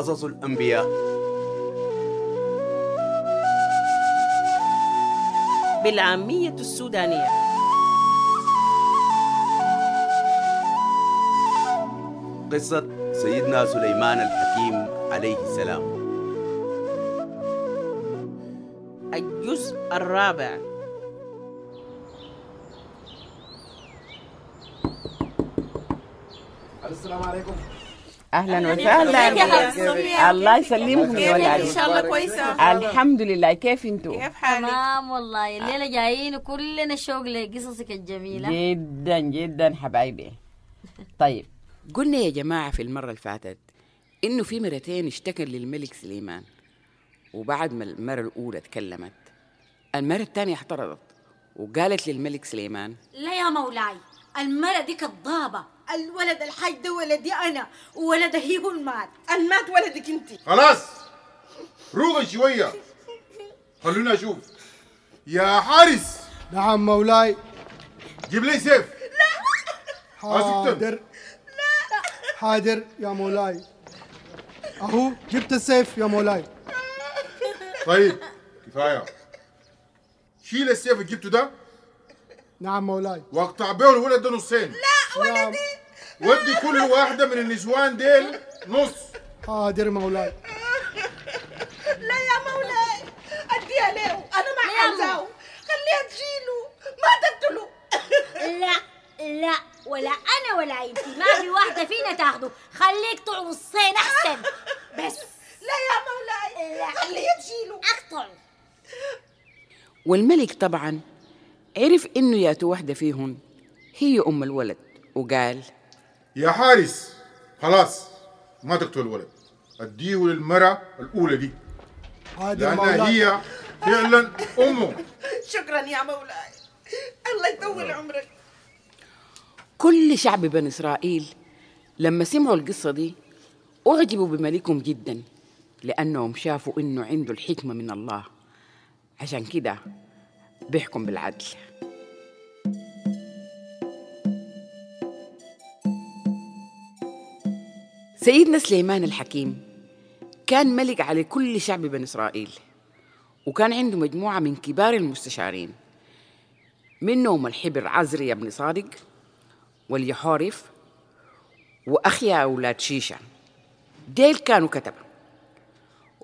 قصص الأنبياء بالعامية السودانية قصة سيدنا سليمان الحكيم عليه السلام الجزء الرابع السلام عليكم اهلا وسهلا الله يسلمكم يا ولد ان شاء الله كويسه الحمد لله كيف انتم كيف حالك تمام والله آه. الليله جايين كلنا شوق لقصصك الجميله جدا جدا حبايبي طيب قلنا يا جماعه في المره اللي فاتت انه في مرتين اشتكى للملك سليمان وبعد ما المره الاولى اتكلمت المره الثانيه اعترضت وقالت للملك سليمان لا يا مولاي المرة دي كضابه الولد الحي ده ولدي انا وولده هيكون مات ان مات ولدك انت خلاص روغي شويه خلونا اشوف يا حارس نعم مولاي جيب لي سيف لا حاضر لا حاضر يا مولاي اهو جبت السيف يا مولاي طيب كفايه شيل السيف اللي جبته ده نعم مولاي واقطع بيه الولد ده نصين لا ولدي ودي كل واحدة من النسوان ديل نص حاضر آه، مولاي لا يا مولاي اديها له انا ما عايزاه خليها تجيله ما تقتله لا لا ولا انا ولا عيلتي ما في واحدة فينا تاخده خليك تعوصين احسن بس لا يا مولاي لا خليها تجيله اقطع والملك طبعا عرف انه ياتوا واحدة فيهن هي ام الولد وقال يا حارس خلاص ما تقتل الولد اديه للمرأة الأولى دي لأنها هي فعلا أمه شكرا يا مولاي الله يطول عمرك كل شعب بني إسرائيل لما سمعوا القصة دي أعجبوا بملكهم جدا لأنهم شافوا إنه عنده الحكمة من الله عشان كده بيحكم بالعدل سيدنا سليمان الحكيم كان ملك على كل شعب بني إسرائيل وكان عنده مجموعة من كبار المستشارين منهم الحبر عزري بن صادق واليحارف وأخيا أولاد شيشة ديل كانوا كتبة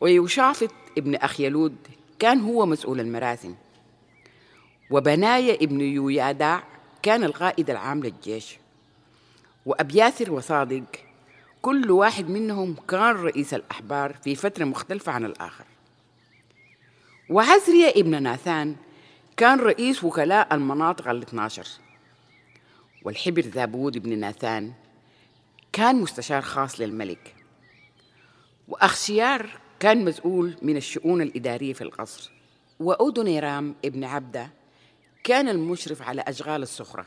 ويوشافط ابن لود كان هو مسؤول المراسم وبنايا ابن يويادع كان القائد العام للجيش وأبياثر وصادق كل واحد منهم كان رئيس الأحبار في فترة مختلفة عن الآخر وعزريا ابن ناثان كان رئيس وكلاء المناطق ال 12 والحبر ذابود ابن ناثان كان مستشار خاص للملك وأخشيار كان مسؤول من الشؤون الإدارية في القصر وأودونيرام ابن عبدة كان المشرف على أشغال الصخرة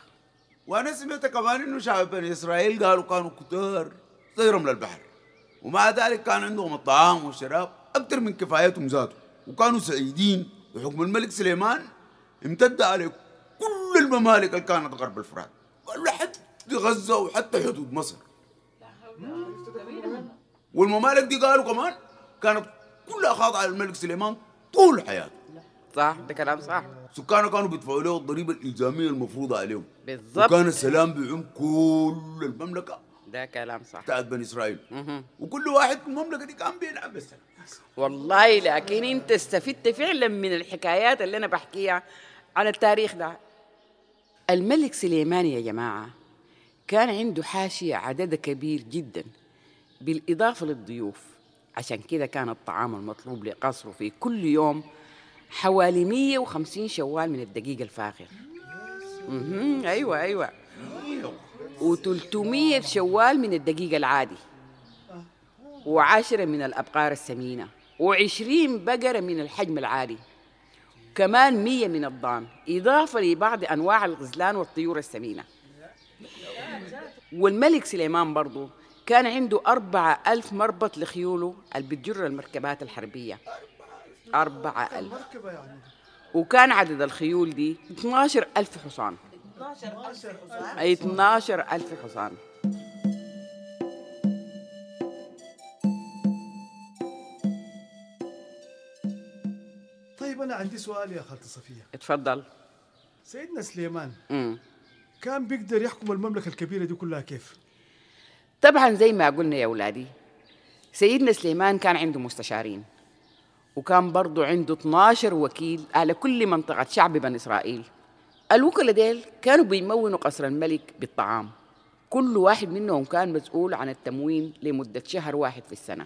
وأنا سمعت كمان إنه شعب بني إسرائيل قالوا كانوا كتار زي للبحر البحر ومع ذلك كان عندهم الطعام والشراب أكثر من كفايتهم ذاته وكانوا سعيدين وحكم الملك سليمان امتد على كل الممالك اللي كانت غرب الفرات لحد غزة وحتى حدود مصر والممالك دي قالوا كمان كانت كلها خاضعة للملك سليمان طول حياته صح ده كلام صح سكانه كانوا بيدفعوا له الضريبة الإلزامية المفروضة عليهم بالظبط وكان السلام بيعم كل المملكة ده كلام صح بتاعت بني اسرائيل وكل واحد في المملكه دي كان بيلعب بس والله لكن انت استفدت فعلا من الحكايات اللي انا بحكيها على التاريخ ده الملك سليمان يا جماعه كان عنده حاشيه عدد كبير جدا بالاضافه للضيوف عشان كده كان الطعام المطلوب لقصره في كل يوم حوالي 150 شوال من الدقيق الفاخر اها ايوه ايوه و300 في شوال من الدقيق العادي و10 من الأبقار السمينة و20 بقرة من الحجم العادي كمان 100 من الضان إضافة لبعض أنواع الغزلان والطيور السمينة والملك سليمان برضو كان عنده أربعة ألف مربط لخيوله اللي بتجر المركبات الحربية أربعة ألف يعني. وكان عدد الخيول دي 12 ألف حصان اي حصان الف حصان طيب انا عندي سؤال يا خالتي صفيه اتفضل سيدنا سليمان امم كان بيقدر يحكم المملكه الكبيره دي كلها كيف طبعا زي ما قلنا يا اولادي سيدنا سليمان كان عنده مستشارين وكان برضه عنده 12 وكيل على كل منطقة شعب بني إسرائيل الوكلاء ديل كانوا بيمونوا قصر الملك بالطعام كل واحد منهم كان مسؤول عن التموين لمدة شهر واحد في السنة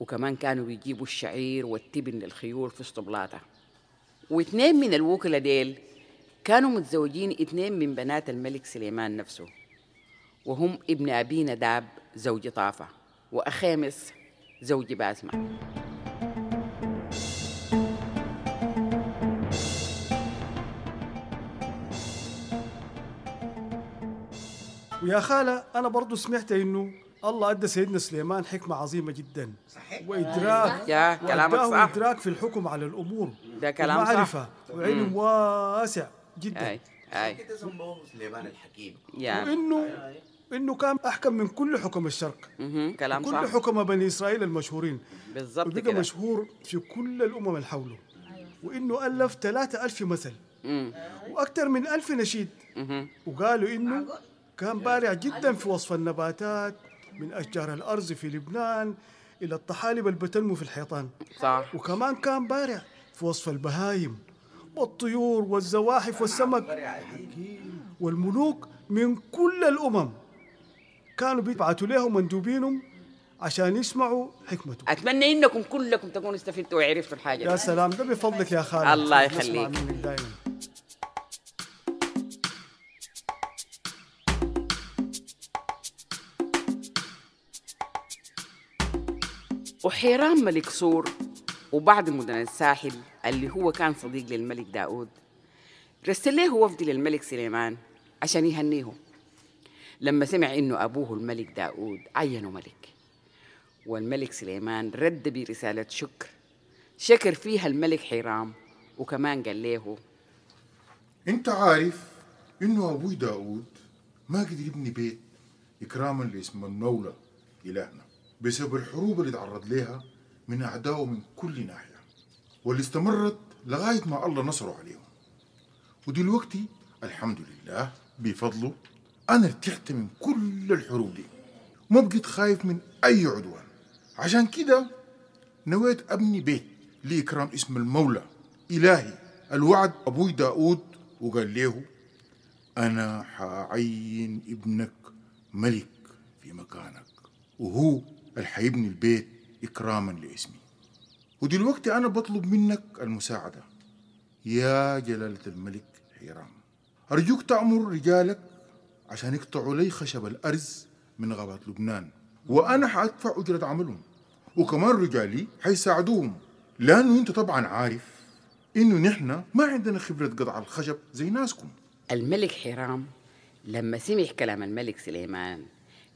وكمان كانوا بيجيبوا الشعير والتبن للخيول في اسطبلاته واثنين من الوكلاء ديل كانوا متزوجين اثنين من بنات الملك سليمان نفسه وهم ابن أبي نداب زوج طافة وأخامس زوج باسمة ويا خاله انا برضو سمعت انه الله ادى سيدنا سليمان حكمه عظيمه جدا صحيح وادراك يا كلامك صح ادراك في الحكم على الامور ده كلام معرفه وعلم واسع جدا اي اي سليمان الحكيم وانه انه كان احكم من كل حكم الشرق كلام كل صح كل حكم بني اسرائيل المشهورين بالظبط كده. مشهور في كل الامم اللي حوله وانه الف 3000 مثل واكثر من 1000 نشيد وقالوا انه كان بارع جدا في وصف النباتات من أشجار الأرز في لبنان إلى الطحالب اللي بتنمو في الحيطان صح وكمان كان بارع في وصف البهايم والطيور والزواحف والسمك والملوك من كل الأمم كانوا بيبعثوا لهم مندوبينهم عشان يسمعوا حكمته أتمنى إنكم كلكم تكونوا استفدتوا وعرفتوا الحاجة يا سلام ده بفضلك يا خالد الله يخليك وحيرام ملك سور وبعض مدن الساحل اللي هو كان صديق للملك داود رسل له وفد للملك سليمان عشان يهنيه لما سمع إنه أبوه الملك داود عينه ملك والملك سليمان رد برسالة شكر شكر فيها الملك حيرام وكمان قال له انت عارف انه ابوي داود ما قدر يبني بيت اكراما لاسم المولى الهنا بسبب الحروب اللي تعرض لها من أعدائه من كل ناحية واللي استمرت لغاية ما الله نصره عليهم ودلوقتي الحمد لله بفضله أنا ارتحت من كل الحروب دي ما بقيت خايف من أي عدوان عشان كده نويت أبني بيت لإكرام اسم المولى إلهي الوعد أبوي داود وقال له أنا حعين ابنك ملك في مكانك وهو بل هيبني البيت إكراما لاسمي ودلوقتي أنا بطلب منك المساعدة يا جلالة الملك حيرام أرجوك تأمر رجالك عشان يقطعوا لي خشب الأرز من غابات لبنان وأنا حأدفع أجرة عملهم وكمان رجالي حيساعدوهم لأنه أنت طبعا عارف إنه نحن ما عندنا خبرة قطع الخشب زي ناسكم الملك حرام لما سمع كلام الملك سليمان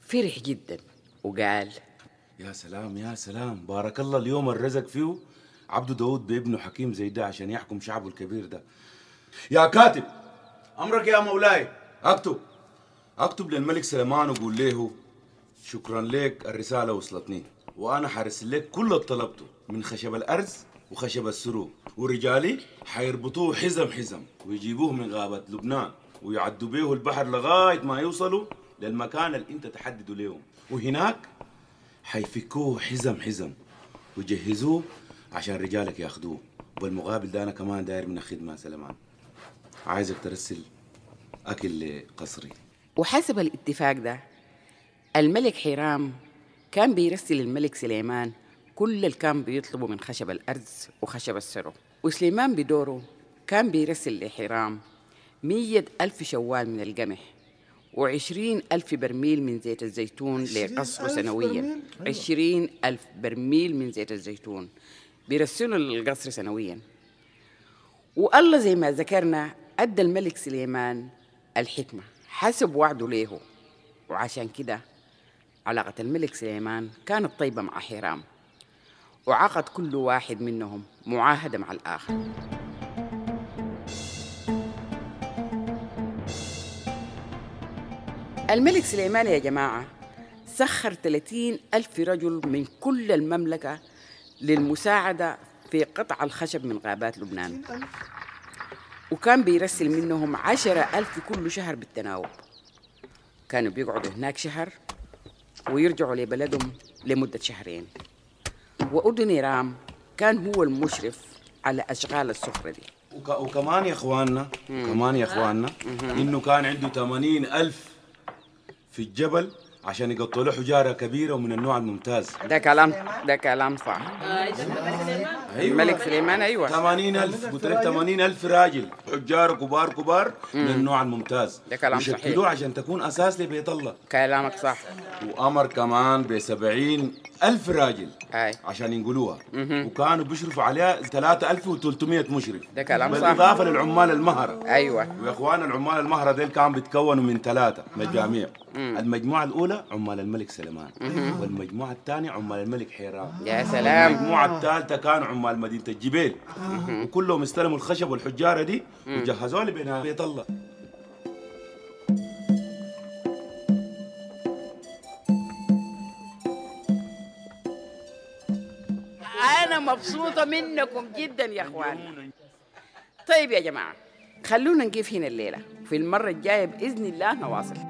فرح جدا وقال يا سلام يا سلام بارك الله اليوم الرزق فيه عبده داود بابنه حكيم زي ده عشان يحكم شعبه الكبير ده يا كاتب امرك يا مولاي اكتب اكتب للملك سليمان وقول له شكرا لك الرساله وصلتني وانا حارسل لك كل اللي طلبته من خشب الارز وخشب السروب ورجالي حيربطوه حزم حزم ويجيبوه من غابه لبنان ويعدوا بيه البحر لغايه ما يوصلوا للمكان اللي انت تحدده لهم وهناك حيفكوه حزم حزم ويجهزوه عشان رجالك ياخذوه وبالمقابل ده انا كمان داير من الخدمه سلمان عايزك ترسل اكل قصري وحسب الاتفاق ده الملك حرام كان بيرسل الملك سليمان كل اللي كان بيطلبه من خشب الأرز وخشب السرو وسليمان بدوره كان بيرسل لحرام مية ألف شوال من القمح وعشرين ألف برميل من زيت الزيتون لقصفه سنويا عشرين ألف برميل من زيت الزيتون بيرسلوا للقصر سنويا والله زي ما ذكرنا أدى الملك سليمان الحكمة حسب وعده له وعشان كده علاقة الملك سليمان كانت طيبة مع حرام وعقد كل واحد منهم معاهدة مع الآخر الملك سليمان يا جماعة سخر 30 ألف رجل من كل المملكة للمساعدة في قطع الخشب من غابات لبنان وكان بيرسل منهم عشرة ألف كل شهر بالتناوب كانوا بيقعدوا هناك شهر ويرجعوا لبلدهم لمدة شهرين وأردني رام كان هو المشرف على أشغال السفرة دي وكمان يا اخواننا كمان يا اخواننا انه كان عنده 80 الف في الجبل عشان يقطوا له حجاره كبيره ومن النوع الممتاز ده كلام ده كلام صح أيوة. الملك سليمان ايوه 80000 قلت لك 80000 راجل حجار كبار كبار من النوع الممتاز ده كلام صحيح يشكلوه عشان تكون اساس لبيت الله كلامك صح وامر كمان ب 70000 راجل أي. عشان ينقلوها وكانوا بيشرفوا عليها 3300 مشرف ده كلام صح بالاضافه للعمال المهره ايوه واخوان العمال المهره ديل كانوا بيتكونوا من ثلاثه مجاميع المجموعه الاولى الاولى عمال الملك سليمان والمجموعه الثانيه عمال الملك حيران يا سلام المجموعه الثالثه كانوا عمال مدينه الجبيل وكلهم استلموا الخشب والحجاره دي وجهزوا لبناء بيت الله انا مبسوطه منكم جدا يا اخوان طيب يا جماعه خلونا نقف هنا الليله في المره الجايه باذن الله نواصل